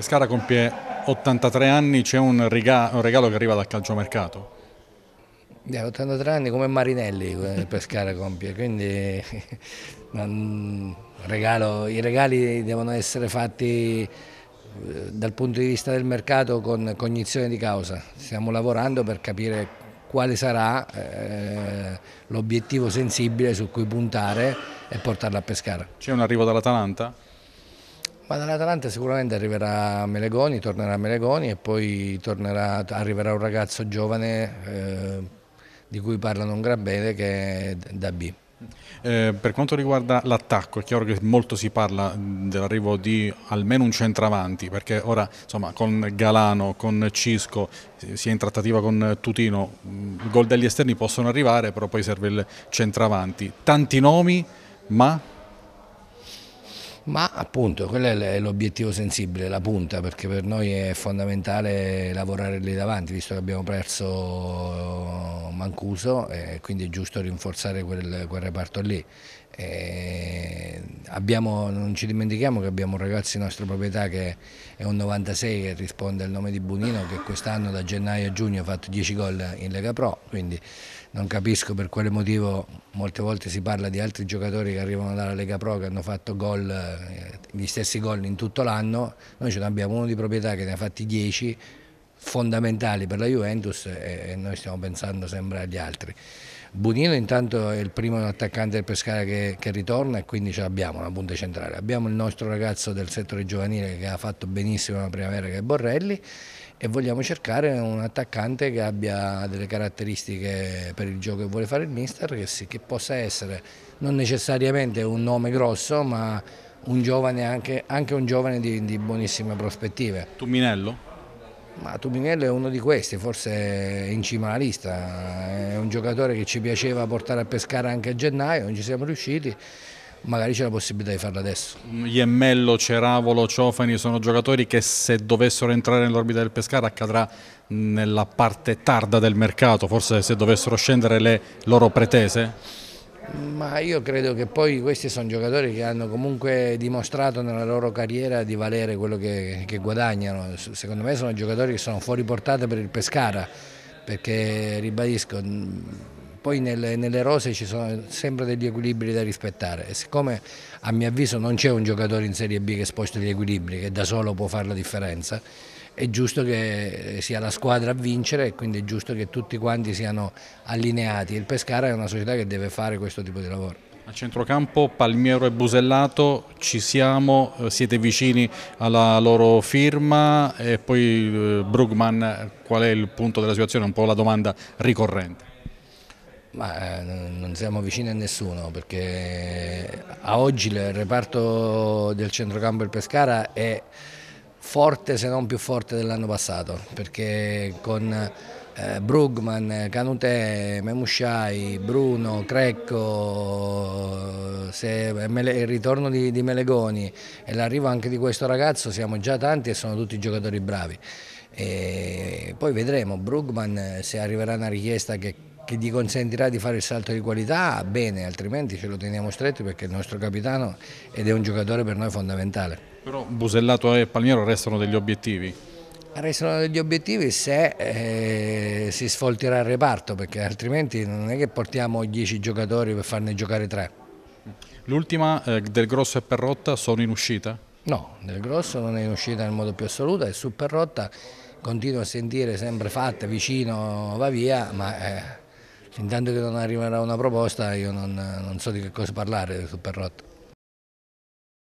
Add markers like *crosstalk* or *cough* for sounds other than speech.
Pescara compie 83 anni, c'è un, un, regalo che arriva dal calciomercato? 83 eh, anni come Marinelli eh, Pescara compie, quindi *laughs* non, regalo, i regali devono essere fatti eh, dal punto di vista del mercato con cognizione di causa. Stiamo lavorando per capire quale sarà eh, l'obiettivo sensibile su cui puntare e portarla a Pescara. C'è un arrivo dall'Atalanta? Ma dall'Atalanta sicuramente arriverà Melegoni, tornerà Melegoni e poi tornerà, arriverà un ragazzo giovane eh, di cui parlano un gran bene che è da B. Eh, per quanto riguarda l'attacco, è chiaro che molto si parla mm, dell'arrivo di almeno un centravanti, perché ora insomma, con Galano, con Cisco, si è in trattativa con Tutino, i mm, gol degli esterni possono arrivare, però poi serve il centravanti. Tanti nomi, ma ma appunto quello è l'obiettivo sensibile, la punta, perché per noi è fondamentale lavorare lì davanti, visto che abbiamo perso Mancuso, quindi è giusto rinforzare quel, quel reparto lì. E Abbiamo, non ci dimentichiamo che abbiamo un ragazzo di nostra proprietà che è un 96 che risponde al nome di Bunino che quest'anno da gennaio a giugno ha fatto 10 gol in Lega Pro, quindi non capisco per quale motivo molte volte si parla di altri giocatori che arrivano dalla Lega Pro che hanno fatto gol, eh, gli stessi gol in tutto l'anno, noi ce ne abbiamo uno di proprietà che ne ha fatti 10 fondamentali per la Juventus e noi stiamo pensando sempre agli altri. Bunino intanto è il primo attaccante del Pescara che, che ritorna e quindi ce l'abbiamo una punta centrale. Abbiamo il nostro ragazzo del settore giovanile che ha fatto benissimo la primavera che è Borrelli e vogliamo cercare un attaccante che abbia delle caratteristiche per il gioco che vuole fare il mister, che, sì, che possa essere non necessariamente un nome grosso ma un giovane anche, anche un giovane di, di buonissime prospettive. Tumminello? Ma Tubinello è uno di questi, forse in cima alla lista, è un giocatore che ci piaceva portare a pescare anche a gennaio, non ci siamo riusciti, magari c'è la possibilità di farlo adesso. Iemmello, Ceravolo, Ciofani sono giocatori che se dovessero entrare nell'orbita del pescare accadrà nella parte tarda del mercato, forse se dovessero scendere le loro pretese? Ma io credo che poi questi sono giocatori che hanno comunque dimostrato nella loro carriera di valere quello che, che guadagnano. Secondo me sono giocatori che sono fuori portata per il Pescara, perché ribadisco, poi nelle, nelle rose ci sono sempre degli equilibri da rispettare e siccome a mio avviso non c'è un giocatore in Serie B che sposta gli equilibri, che da solo può fare la differenza, è giusto che sia la squadra a vincere e quindi è giusto che tutti quanti siano allineati. Il Pescara è una società che deve fare questo tipo di lavoro. A centrocampo Palmiero e Busellato, ci siamo, eh, siete vicini alla loro firma e poi eh, Brugman, qual è il punto della situazione? Un po' la domanda ricorrente. Ma eh, non siamo vicini a nessuno perché a oggi il reparto del centrocampo del Pescara è forte se non più forte dell'anno passato perché con eh, Brugman, Canutè, Memusciai, Bruno, Crecco, Mele, il ritorno di, di Melegoni e l'arrivo anche di questo ragazzo siamo già tanti e sono tutti giocatori bravi. E poi vedremo, Brugman se arriverà una richiesta che che gli consentirà di fare il salto di qualità, bene, altrimenti ce lo teniamo stretto perché è il nostro capitano ed è un giocatore per noi fondamentale. Però Busellato e Palmiero restano degli obiettivi? Restano degli obiettivi se eh, si sfoltirà il reparto perché altrimenti non è che portiamo 10 giocatori per farne giocare 3. L'ultima eh, del Grosso e Perrotta sono in uscita? No, del Grosso non è in uscita nel modo più assoluto e su Perrotta continuo a sentire sempre fatta vicino va via ma... Eh, fin tanto che non arriverà una proposta io non, non so di che cosa parlare su Perrotto.